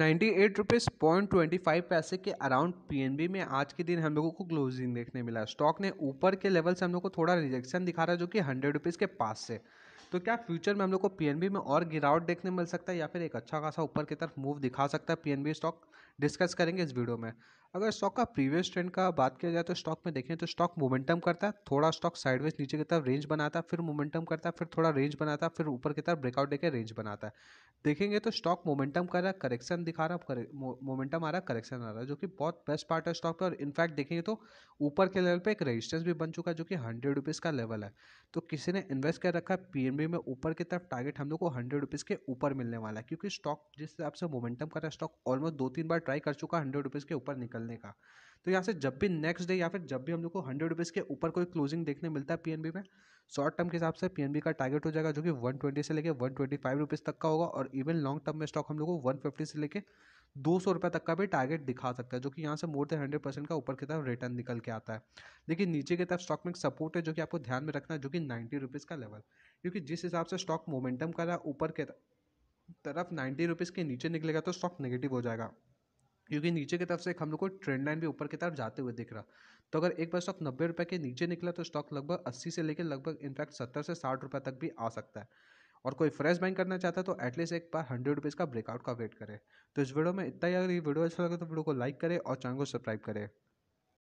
ninety eight rupees point twenty five paise के around PNB में आज के दिन हम लोगों को क्लोजिंग देखने मिला स्टॉक ने ऊपर के लेवल से हम लोग को थोड़ा रिजेक्शन दिखा रहा है जो कि हंड्रेड रुपीज़ के पास से तो क्या फ्यूचर में हम लोग को पीएनबी में और गिरावट देखने मिल सकता है या फिर एक अच्छा खासा ऊपर की तरफ मूव दिखा सकता है पीएनबी स्टॉक डिस्कस करेंगे इस वीडियो में अगर स्टॉक का प्रीवियस ट्रेंड का बात किया जाए तो स्टॉक में देखें तो स्टॉक मोमेंटम करता है थोड़ा स्टॉक साइडवेज नीचे की तरफ रेंज बनाता है फिर मोमेंटम करता है फिर थोड़ा रेंज बनाता है फिर ऊपर की तरफ ब्रेकआउट देकर रेंज बनाता है देखेंगे तो स्टॉक मोमेंटम कर रहा है करेक्शन दिखा रहा है मोमेंटम आ रहा है करेक्शन आ रहा है जो कि बहुत बेस्ट पार्ट है स्टॉक पर और इनफैक्ट देखेंगे तो ऊपर के लेवल पर एक रजिस्टेंस भी बन चुका है जो कि हंड्रेड रुपीज़ का लेवल है तो किसी ने इन्वेस्ट कर रखा है पी अभी में ऊपर की तरफ टारगेट हम लोग को हंड्रेड रुपीज़ के ऊपर मिलने वाला है क्योंकि स्टॉक जिस हिसाब से मोमेंटम कर रहा है स्टॉक ऑलमोस्ट दो तीन बार ट्राई कर चुका है हंड्रेड रुपीज़ के ऊपर निकलने का तो यहाँ से जब भी नेक्स्ट डे या फिर जब भी हम लोग को हंड्रेड रुपीज़ के ऊपर कोई क्लोजिंग देखने मिलता है पी में शॉर्ट टर्म के हिसाब से पी का टारगेट हो जाएगा जो कि वन से लेकर वन ट्वेंटी तक का होगा और इवन लॉन्ग टर्म में स्टॉक हम लोग को वन से लेकर दो सौ रुपये तक का भी टारगेट दिखा सकता है जो कि यहाँ से मोर देन हंड्रेड परसेंट का ऊपर की तरफ रिटर्न निकल के आता है लेकिन नीचे की तरफ स्टॉक में एक सपोर्ट है जो कि आपको ध्यान में रखना है जो कि नाइन्टी रुपीज़ का लेवल क्योंकि जिस हिसाब से स्टॉक मोमेंटम का रहा है ऊपर के तरफ नाइन्टी रुपीज़ के नीचे निकलेगा तो स्टॉक नेगेटिव हो जाएगा क्योंकि नीचे की तरफ से हम लोग को ट्रेंड लाइन भी ऊपर की तरफ जाते हुए दिख रहा तो अगर एक बार स्टॉक नब्बे रुपये के नीचे निकला तो स्टॉक लगभग अस्सी से लेकर लगभग इनफैक्ट सत्तर से साठ रुपये तक भी आ सकता है और कोई फ्रेश बाइंग करना चाहता है तो एटलीस्ट एक बार हंड्रेड रुपीज़ का ब्रेकआउट का वेट करें तो इस वीडियो में इतना ही अगर ये वीडियो अच्छा लगे तो वीडियो को लाइक करें और चैनल को सब्सक्राइब करें